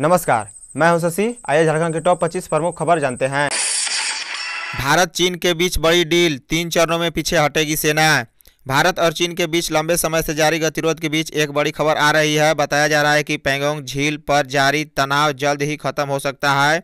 नमस्कार मैं हूं शशि आइए झारखंड के टॉप 25 प्रमुख खबर जानते हैं भारत चीन के बीच बड़ी डील तीन चरणों में पीछे हटेगी सेना भारत और चीन के बीच लंबे समय से जारी गतिरोध के बीच एक बड़ी खबर आ रही है बताया जा रहा है कि पेंगोंग झील पर जारी तनाव जल्द ही खत्म हो सकता है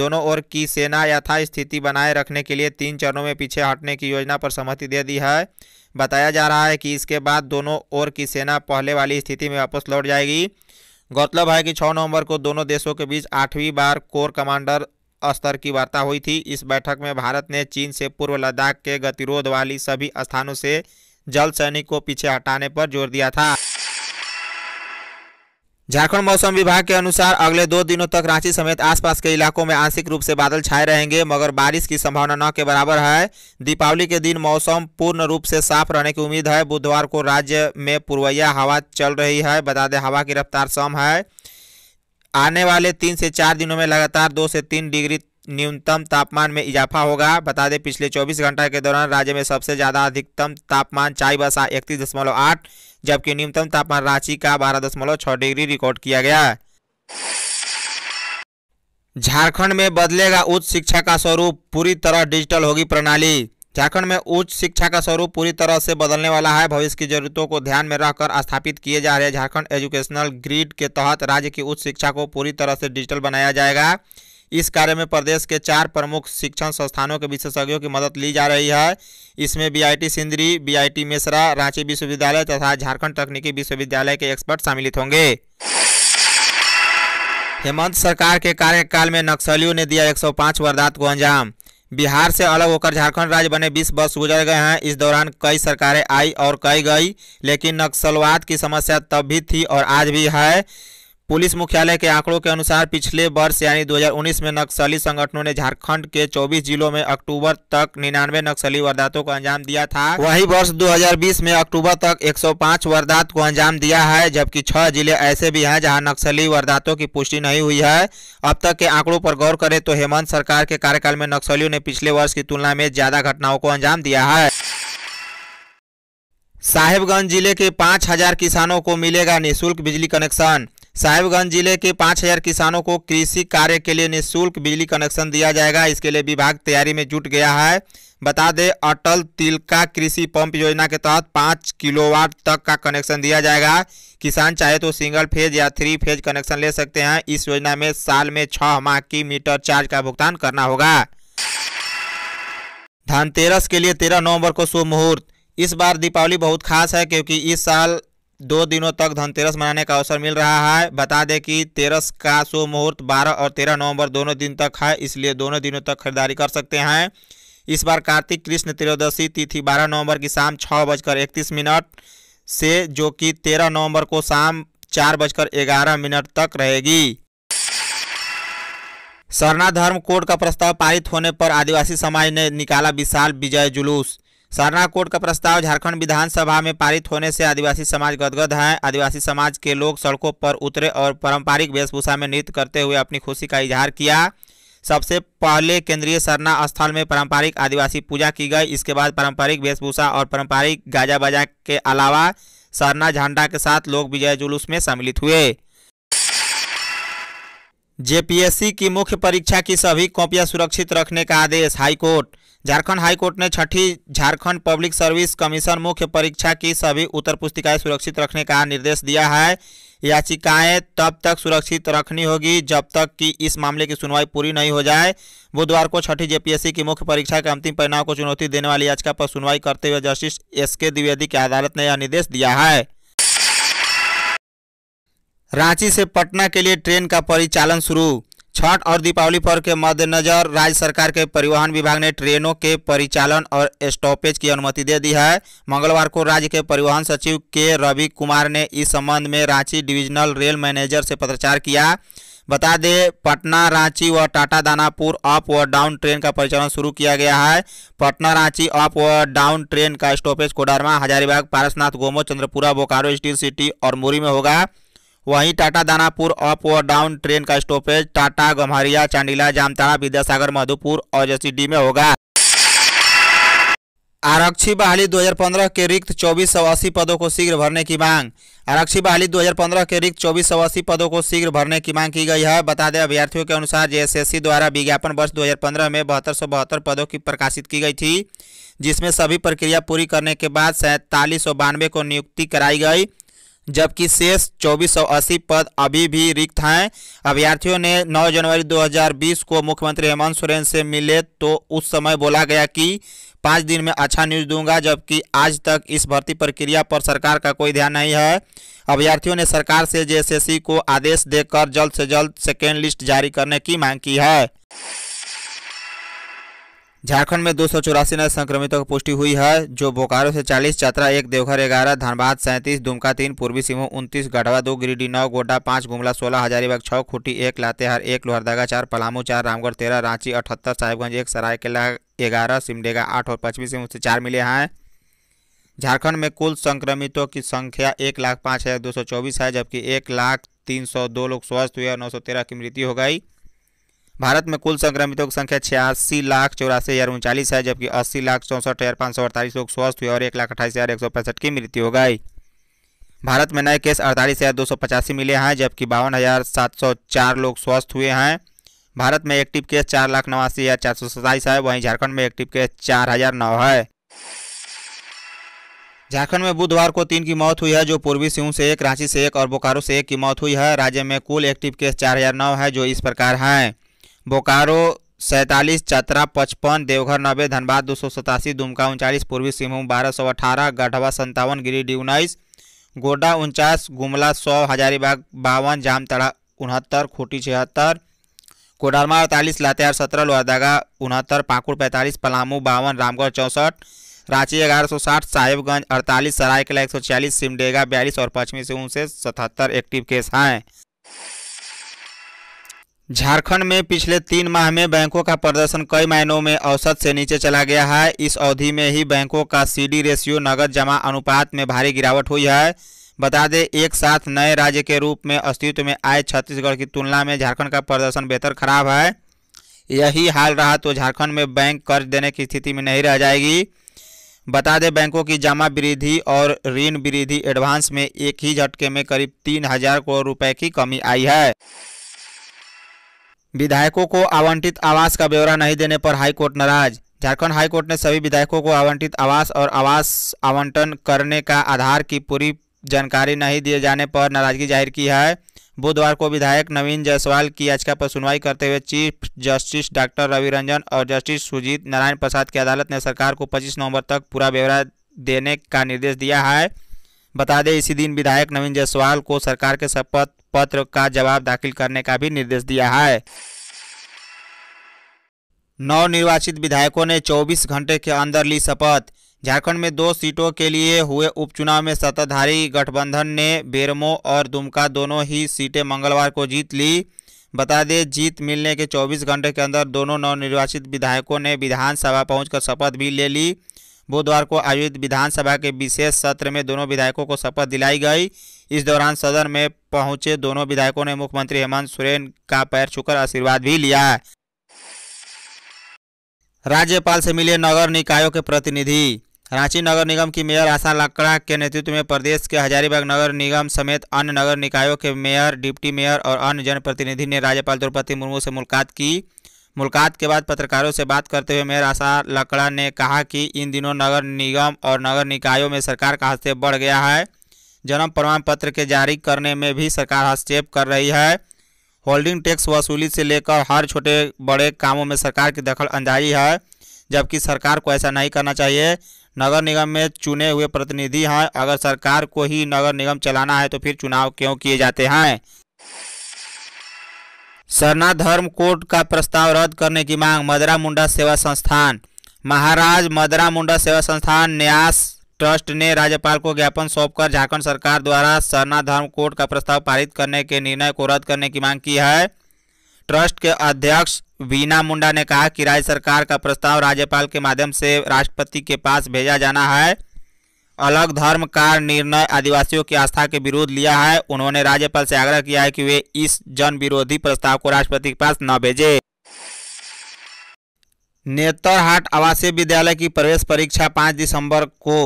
दोनों ओर की सेना यथास्थिति बनाए रखने के लिए तीन चरणों में पीछे हटने की योजना पर सहमति दे दी है बताया जा रहा है कि इसके बाद दोनों ओर की सेना पहले वाली स्थिति में वापस लौट जाएगी गौरतलब है कि 6 नवंबर को दोनों देशों के बीच आठवीं बार कोर कमांडर स्तर की वार्ता हुई थी इस बैठक में भारत ने चीन से पूर्व लद्दाख के गतिरोध वाली सभी स्थानों से जल सैनिक को पीछे हटाने पर जोर दिया था झारखंड मौसम विभाग के अनुसार अगले दो दिनों तक रांची समेत आसपास के इलाकों में आंशिक रूप से बादल छाए रहेंगे मगर बारिश की संभावना न के बराबर है दीपावली के दिन मौसम पूर्ण रूप से साफ रहने की उम्मीद है बुधवार को राज्य में पूर्वैया हवा चल रही है बता दें हवा की रफ्तार सम है आने वाले तीन से चार दिनों में लगातार दो से तीन डिग्री न्यूनतम तापमान में इजाफा होगा बता दें पिछले 24 घंटा के दौरान राज्य में सबसे ज़्यादा अधिकतम तापमान चाईबासा इकतीस दशमलव आठ जबकि न्यूनतम तापमान रांची का बारह दशमलव छह डिग्री रिकॉर्ड किया गया झारखंड में बदलेगा उच्च शिक्षा का स्वरूप पूरी तरह डिजिटल होगी प्रणाली झारखंड में उच्च शिक्षा का स्वरूप पूरी तरह से बदलने वाला है भविष्य की जरूरतों को ध्यान में रखकर स्थापित किए जा रहे झारखंड एजुकेशनल ग्रिड के तहत राज्य की उच्च शिक्षा को पूरी तरह से डिजिटल बनाया जाएगा इस कार्य में प्रदेश के चार प्रमुख शिक्षण संस्थानों के विशेषज्ञों की मदद ली जा रही है इसमें बीआईटी सिंदरी बीआईटी मेसरा रांची विश्वविद्यालय तथा झारखंड तकनीकी विश्वविद्यालय के एक्सपर्ट सम्मिलित होंगे हेमंत सरकार के कार्यकाल में नक्सलियों ने दिया 105 वारदात को अंजाम बिहार से अलग होकर झारखंड राज्य बने 20 वर्ष गुजर गए हैं इस दौरान कई सरकारें आई और कई गई लेकिन नक्सलवाद की समस्या तब भी थी और आज भी है पुलिस मुख्यालय के आंकड़ों के अनुसार पिछले वर्ष यानी 2019 में नक्सली संगठनों ने झारखंड के 24 जिलों में अक्टूबर तक निन्यानवे नक्सली वारदातों को अंजाम दिया था वही वर्ष 2020 में अक्टूबर तक 105 वारदात को अंजाम दिया है जबकि छह जिले ऐसे भी हैं जहां नक्सली वारदातों की पुष्टि नहीं हुई है अब तक के आंकड़ों पर गौर करें तो हेमंत सरकार के कार्यकाल में नक्सलियों ने पिछले वर्ष की तुलना में ज्यादा घटनाओं को अंजाम दिया है साहेबगंज जिले के 5000 किसानों को मिलेगा निःशुल्क बिजली कनेक्शन साहिबगंज जिले के 5000 किसानों को कृषि कार्य के लिए निःशुल्क बिजली कनेक्शन दिया जाएगा इसके लिए विभाग तैयारी में जुट गया है बता दें अटल तिलका कृषि पंप योजना के तहत पाँच किलोवाट तक का कनेक्शन दिया जाएगा किसान चाहे तो सिंगल फेज या थ्री फेज कनेक्शन ले सकते हैं इस योजना में साल में छह माह की मीटर चार्ज का भुगतान करना होगा धनतेरस के लिए तेरह नवम्बर को शुभ मुहूर्त इस बार दीपावली बहुत खास है क्योंकि इस साल दो दिनों तक धनतेरस मनाने का अवसर मिल रहा है बता दें कि तेरस का शुभ मुहूर्त बारह और तेरह नवंबर दोनों दिन तक है इसलिए दोनों दिनों तक खरीदारी कर सकते हैं इस बार कार्तिक कृष्ण त्रयोदशी तिथि बारह नवंबर की शाम छः बजकर इकतीस मिनट से जो कि तेरह नवंबर को शाम चार बजकर ग्यारह मिनट तक रहेगी सरना धर्म कोड का प्रस्ताव पारित होने पर आदिवासी समाज ने निकाला विशाल विजय जुलूस सरना कोड का प्रस्ताव झारखंड विधानसभा में पारित होने से आदिवासी समाज गदगद है आदिवासी समाज के लोग सड़कों पर उतरे और पारंपरिक वेशभूषा में नृत्य करते हुए अपनी खुशी का इजहार किया सबसे पहले केंद्रीय सरना स्थल में पारंपरिक आदिवासी पूजा की गई इसके बाद पारंपरिक वेशभूषा और पारंपरिक गाजा बाजा के अलावा सरना झंडा के साथ लोग विजय जुलूस में सम्मिलित हुए जेपीएससी की मुख्य परीक्षा की सभी कॉपियां सुरक्षित रखने का आदेश हाईकोर्ट झारखंड हाईकोर्ट ने छठी झारखंड पब्लिक सर्विस कमीशन मुख्य परीक्षा की सभी उत्तर पुस्तिकाएं सुरक्षित रखने का निर्देश दिया है याचिकाएं तब तक सुरक्षित रखनी होगी जब तक कि इस मामले की सुनवाई पूरी नहीं हो जाए बुधवार को छठी जेपीएससी की मुख्य परीक्षा के अंतिम परिणाम को चुनौती देने वाली याचिका पर सुनवाई करते हुए जस्टिस एस के द्विवेदी की अदालत ने यह निर्देश दिया है रांची से पटना के लिए ट्रेन का परिचालन शुरू छठ और दीपावली पर्व के मद्देनजर राज्य सरकार के परिवहन विभाग ने ट्रेनों के परिचालन और स्टॉपेज की अनुमति दे दी है मंगलवार को राज्य के परिवहन सचिव के रवि कुमार ने इस संबंध में रांची डिविजनल रेल मैनेजर से पत्रचार किया बता दें पटना रांची व टाटा दानापुर अप व डाउन ट्रेन का परिचालन शुरू किया गया है पटना रांची अप व डाउन ट्रेन का stoppage Koderma Hazaribagh Parasnath Gomoh Chandrapura Bokaro steel city और मुरी में होगा वहीं टाटा दानापुर अप और डाउन ट्रेन का स्टॉपेज टाटा गम्हरिया चांडीला जामताड़ा विद्यासागर मधुपुर और जेसीडी में होगा आरक्षी बहाली 2015 के रिक्त चौबीस सौ अस्सी पदों को शीघ्र भरने की मांग आरक्षी बहाली 2015 के रिक्त चौबीस सौ अस्सी पदों को शीघ्र भरने की मांग की गई है बता दें अभ्यर्थियों के अनुसार जेएसएससी द्वारा विज्ञापन वर्ष 2015 में बहत्तर सौ बहत्तर पदों की प्रकाशित की गई थी जिसमें सभी प्रक्रिया पूरी करने के बाद सैंतालीस को नियुक्ति कराई गई जबकि शेष चौबीस पद अभी भी रिक्त हैं अभ्यर्थियों ने 9 जनवरी 2020 को मुख्यमंत्री हेमंत सोरेन से मिले तो उस समय बोला गया कि पाँच दिन में अच्छा न्यूज़ दूंगा जबकि आज तक इस भर्ती प्रक्रिया पर सरकार का कोई ध्यान नहीं है अभ्यर्थियों ने सरकार से जेएसएससी को आदेश देकर जल्द से जल्द सेकेंड लिस्ट जारी करने की मांग की है झारखंड में दो नए संक्रमितों की पुष्टि हुई है जो बोकारो से 40, चतरा एक देवघर ग्यारह धनबाद सैंतीस दुमका तीन पूर्वी सिंहभूम उनतीस गढ़वा दो गिरिडीह नौ गोड्डा पांच गुमला सोलह हजारीबाग छः खुटी एक लातेहार एक लोहरदगा चार पलामू चार रामगढ़ तेरह रांची अठहत्तर साहिबगंज एक सरायकेला ग्यारह सिमडेगा आठ और पश्चिमी सिंहभूम से चार मिले हैं झारखंड में कुल संक्रमितों की संख्या एक लाख पाँच हज़ार दो सौ चौबीस है जबकि एक लाख तीन सौ दो लोग स्वस्थ हुए और नौ सौ तेरह की मृत्यु हो गई भारत में कुल संक्रमितों की संख्या छियासी लाख चौरासी हज़ार उनचालीस है जबकि अस्सी लाख चौंसठ हज़ार पाँच सौ अड़तालीस लोग स्वस्थ हुए और एक लाख अट्ठाईस हज़ार एक सौ पैंसठ की मृत्यु हो गई भारत में नए केस अड़तालीस हज़ार दो सौ पचासी मिले हैं जबकि बावन हज़ार सात सौ चार लोग स्वस्थ हुए हैं भारत में एक्टिव केस चार लाख नवासी हज़ार चार सौ सत्ताईस है वहीं झारखंड में एक्टिव केस चार हज़ार नौ है झारखंड में बुधवार को तीन की मौत हुई है जो पूर्वी सिंह से एक रांची से एक और बोकारो से एक की मौत हुई है राज्य में कुल एक्टिव केस चार हज़ार नौ है जो इस प्रकार हैं बोकारो सैंतालीस चतरा पचपन देवघर नब्बे धनबाद दो सौ सतासी दुमका उनचालीस पूर्वी सिंहभूम बारह सौ अठारह गढ़वा संतावन गिरिडीह उन्नीस गोड्डा उनचास गुमला सौ हजारीबाग बावन जामतड़ा उनहत्तर खूटी छिहत्तर कोडरमा अड़तालीस लातेहार सत्रह लोहरदगा उनहत्तर पाकुड़ पैंतालीस पलामू बावन रामगढ़ चौंसठ रांची ग्यारह सौ साठ साहिबगंज अड़तालीस सरायकला एक सौ छियालीस सिमडेगा बयालीस और पश्चिमी सिंह से सतहत्तर एक्टिव केस हैं झारखंड में पिछले तीन माह में बैंकों का प्रदर्शन कई मायनों में औसत से नीचे चला गया है इस अवधि में ही बैंकों का सीडी रेशियो नगद जमा अनुपात में भारी गिरावट हुई है बता दें एक साथ नए राज्य के रूप में अस्तित्व में आए छत्तीसगढ़ की तुलना में झारखंड का प्रदर्शन बेहतर खराब है यही हाल रहा तो झारखंड में बैंक कर्ज देने की स्थिति में नहीं रह जाएगी बता दें बैंकों की जमा वृद्धि और ऋण वृद्धि एडवांस में एक ही झटके में करीब तीन हजार करोड़ रुपए की कमी आई है विधायकों को आवंटित आवास का ब्यौरा नहीं देने पर हाईकोर्ट नाराज झारखंड हाईकोर्ट ने सभी विधायकों को आवंटित आवास और आवास आवंटन करने का आधार की पूरी जानकारी नहीं दिए जाने पर नाराजगी जाहिर की है बुधवार को विधायक नवीन जायसवाल की याचिका पर सुनवाई करते हुए chief justice doctor Ravi Ranjan और जस्टिस सुजीत नारायण प्रसाद की अदालत ने सरकार को 25 नवंबर तक पूरा ब्यौरा देने का निर्देश दिया है बता दें इसी दिन विधायक नवीन जायसवाल को सरकार के शपथ पत्र का जवाब दाखिल करने का भी निर्देश दिया है नवनिर्वाचित विधायकों ने 24 घंटे के अंदर ली शपथ झारखंड में दो सीटों के लिए हुए उपचुनाव में सत्ताधारी गठबंधन ने बेरमो और दुमका दोनों ही सीटें मंगलवार को जीत ली बता दें जीत मिलने के 24 घंटे के अंदर दोनों नवनिर्वाचित विधायकों ने विधानसभा पहुंचकर शपथ भी ले ली बुधवार को आयोजित विधानसभा के विशेष सत्र में दोनों विधायकों को शपथ दिलाई गई इस दौरान सदन में पहुंचे दोनों विधायकों ने मुख्यमंत्री हेमंत सोरेन का पैर छूकर आशीर्वाद भी लिया राज्यपाल से मिले नगर निकायों के प्रतिनिधि रांची नगर निगम की मेयर आशा लाकड़ा के नेतृत्व में प्रदेश के हजारीबाग नगर निगम समेत अन्य नगर निकायों के मेयर डिप्टी मेयर और अन्य जनप्रतिनिधि ने राज्यपाल द्रौपदी मुर्मू से मुलाकात की मुलाकात के बाद पत्रकारों से बात करते हुए मेयर आशा लकड़ा ने कहा कि इन दिनों नगर निगम और नगर निकायों में सरकार का हस्तक्षेप बढ़ गया है जन्म प्रमाण पत्र के जारी करने में भी सरकार हस्तक्षेप कर रही है होल्डिंग टैक्स वसूली से लेकर हर छोटे बड़े कामों में सरकार की दखल अंदाजी है जबकि सरकार को ऐसा नहीं करना चाहिए नगर निगम में चुने हुए प्रतिनिधि हैं अगर सरकार को ही नगर निगम चलाना है तो फिर चुनाव क्यों किए जाते हैं सरना धर्म कोड का प्रस्ताव रद्द करने की मांग मदरा मुंडा सेवा संस्थान महाराज मदरा मुंडा सेवा संस्थान न्यास ट्रस्ट ने राज्यपाल को ज्ञापन सौंपकर झारखंड सरकार द्वारा सरना धर्म कोड का प्रस्ताव पारित करने के निर्णय को रद्द करने की मांग की है ट्रस्ट के अध्यक्ष वीना मुंडा ने कहा कि राज्य सरकार का प्रस्ताव राज्यपाल के माध्यम से राष्ट्रपति के पास भेजा जाना है अलग धर्म का निर्णय आदिवासियों की आस्था के विरोध लिया है उन्होंने राज्यपाल से आग्रह किया है कि वे इस जन विरोधी प्रस्ताव को राष्ट्रपति के पास न भेजे नेतरहाट आवासीय विद्यालय की प्रवेश परीक्षा 5 दिसंबर को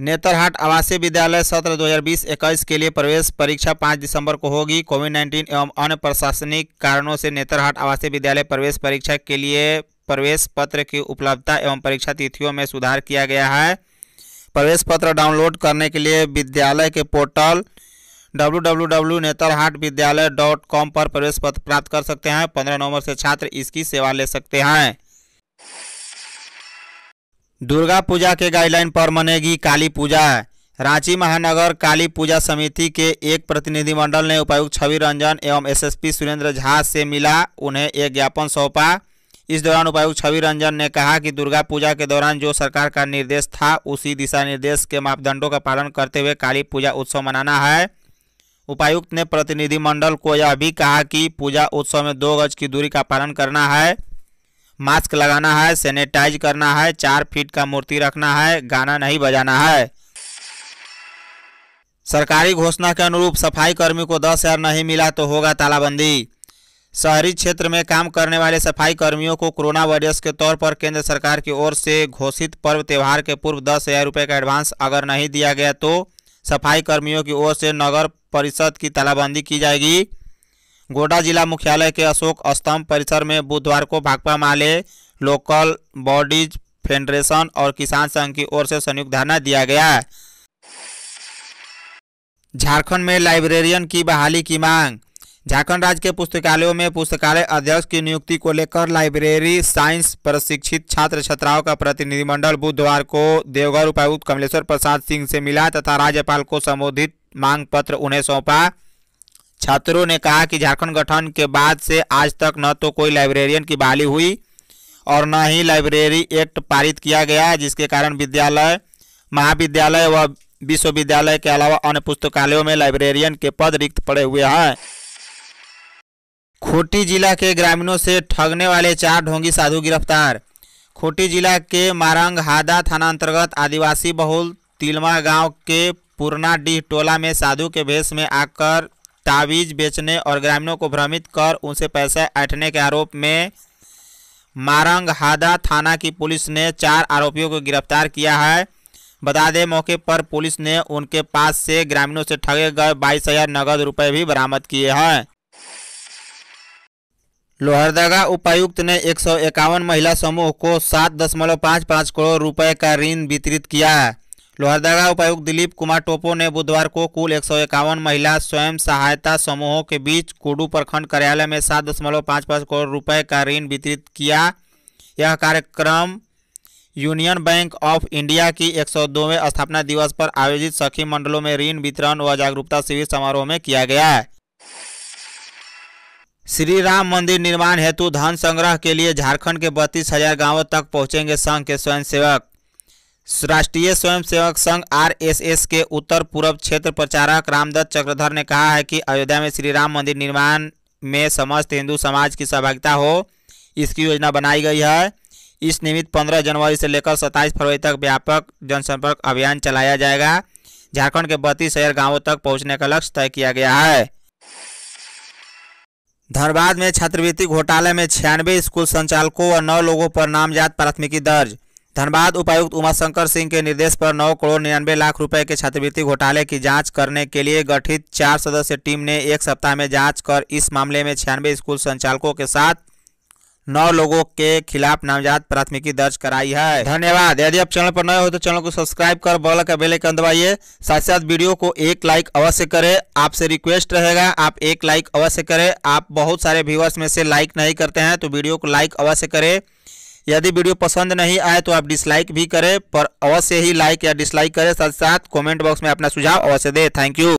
नेतरहाट आवासीय विद्यालय सत्र 2020-21 के लिए प्रवेश परीक्षा 5 दिसंबर को होगी कोविड 19 एवं अन्य प्रशासनिक कारणों से नेतरहाट आवासीय विद्यालय प्रवेश परीक्षा के लिए प्रवेश पत्र की उपलब्धता एवं परीक्षा तिथियों में सुधार किया गया है प्रवेश पत्र डाउनलोड करने के लिए विद्यालय के पोर्टल डब्ल्यू नेतरहाट विद्यालय डॉट कॉम पर प्रवेश पत्र प्राप्त कर सकते हैं पंद्रह नवंबर से छात्र इसकी सेवा ले सकते हैं दुर्गा पूजा के गाइडलाइन पर मनेगी काली पूजा रांची महानगर काली पूजा समिति के एक प्रतिनिधिमंडल ने उपायुक्त छवि रंजन एवं एसएसपी सुरेंद्र झा से मिला उन्हें एक ज्ञापन सौंपा इस दौरान उपायुक्त छवि रंजन ने कहा कि दुर्गा पूजा के दौरान जो सरकार का निर्देश था उसी दिशा निर्देश के मापदंडों का पालन करते हुए काली पूजा उत्सव मनाना है उपायुक्त ने प्रतिनिधिमंडल को यह भी कहा कि पूजा उत्सव में दो गज की दूरी का पालन करना है मास्क लगाना है सैनिटाइज करना है चार फीट का मूर्ति रखना है गाना नहीं बजाना है सरकारी घोषणा के अनुरूप सफाई कर्मी को दस हजार नहीं मिला तो होगा तालाबंदी शहरी क्षेत्र में काम करने वाले सफाई कर्मियों को कोरोना वायरस के तौर पर केंद्र सरकार की ओर से घोषित पर्व त्यौहार के पूर्व दस हज़ार रुपये का एडवांस अगर नहीं दिया गया तो सफाई कर्मियों की ओर से नगर परिषद की तालाबंदी की जाएगी गोडा जिला मुख्यालय के अशोक स्तंभ परिसर में बुधवार को Bhakpa Male local bodies federation और किसान संघ की ओर से संयुक्त धरना दिया गया झारखंड में लाइब्रेरियन की बहाली की मांग झारखंड राज्य के पुस्तकालयों में पुस्तकालय अध्यक्ष की नियुक्ति को लेकर लाइब्रेरी साइंस प्रशिक्षित छात्र छात्राओं का प्रतिनिधिमंडल बुधवार को देवघर उपायुक्त कमलेश्वर प्रसाद सिंह से मिला तथा राज्यपाल को संबोधित मांग पत्र उन्हें सौंपा छात्रों ने कहा कि झारखंड गठन के बाद से आज तक न तो कोई लाइब्रेरियन की बहाली हुई और न ही लाइब्रेरी एक्ट पारित किया गया जिसके कारण विद्यालय महाविद्यालय व विश्वविद्यालय के अलावा अन्य पुस्तकालयों में लाइब्रेरियन के पद रिक्त पड़े हुए हैं खूंटी जिला के ग्रामीणों से ठगने वाले चार ढोंगी साधु गिरफ्तार खूंटी जिला के मारंगहादा थाना अंतर्गत आदिवासी बहुल तिलमा गांव के पुरना डीह टोला में साधु के भेष में आकर तावीज बेचने और ग्रामीणों को भ्रमित कर उनसे पैसे ऐठने के आरोप में मारंगहादा थाना की पुलिस ने चार आरोपियों को गिरफ्तार किया है बता दें मौके पर पुलिस ने उनके पास से ग्रामीणों से ठगे गए बाईस हजार नगद रुपए भी बरामद किए हैं लोहरदगा उपायुक्त ने एक महिला समूह को सात दशमलव पाँच पाँच करोड़ रुपए का ऋण वितरित किया लोहरदगा उपायुक्त दिलीप कुमार टोपो ने बुधवार को कुल एक महिला स्वयं सहायता समूहों के बीच कुडू प्रखंड कार्यालय में सात दशमलव पाँच पाँच करोड़ रुपए का ऋण वितरित किया यह कार्यक्रम यूनियन बैंक ऑफ इंडिया की एक स्थापना दिवस पर आयोजित सखी मंडलों में ऋण वितरण व जागरूकता शिविर समारोह में किया गया श्री राम मंदिर निर्माण हेतु धन संग्रह के लिए झारखंड के बत्तीस हजार गाँवों तक पहुंचेंगे संघ के स्वयंसेवक राष्ट्रीय स्वयंसेवक संघ आरएसएस के उत्तर पूर्व क्षेत्र प्रचारक रामदत्त चक्रधर ने कहा है कि अयोध्या में श्री राम मंदिर निर्माण में समस्त हिंदू समाज की सहभागिता हो इसकी योजना बनाई गई है इस निमित्त पंद्रह जनवरी से लेकर सत्ताईस फरवरी तक व्यापक जनसंपर्क अभियान चलाया जाएगा झारखंड के बत्तीस हजार गाँवों तक पहुँचने का लक्ष्य तय किया गया है धनबाद में छात्रवृत्ति घोटाले में छियानवे स्कूल संचालकों और नौ लोगों पर नामजात प्राथमिकी दर्ज धनबाद उपायुक्त उमाशंकर सिंह के निर्देश पर 9 करोड़ निन्यानवे लाख रुपए के छात्रवृत्ति घोटाले की जांच करने के लिए गठित चार सदस्य टीम ने एक सप्ताह में जांच कर इस मामले में छियानवे स्कूल संचालकों के साथ नौ लोगों के खिलाफ नामजद प्राथमिकी दर्ज कराई है धन्यवाद यदि आप चैनल पर नए हो तो चैनल को सब्सक्राइब कर बॉल का बेल आइकन दबाइए साथ साथ वीडियो को एक लाइक अवश्य करें आपसे रिक्वेस्ट रहेगा आप एक लाइक अवश्य करें आप बहुत सारे व्यूवर्स में से लाइक नहीं करते हैं तो वीडियो को लाइक अवश्य करें यदि वीडियो पसंद नहीं आए तो आप डिसलाइक भी करें पर अवश्य ही लाइक या डिसलाइक करें साथ साथ कॉमेंट बॉक्स में अपना सुझाव अवश्य दें थैंक यू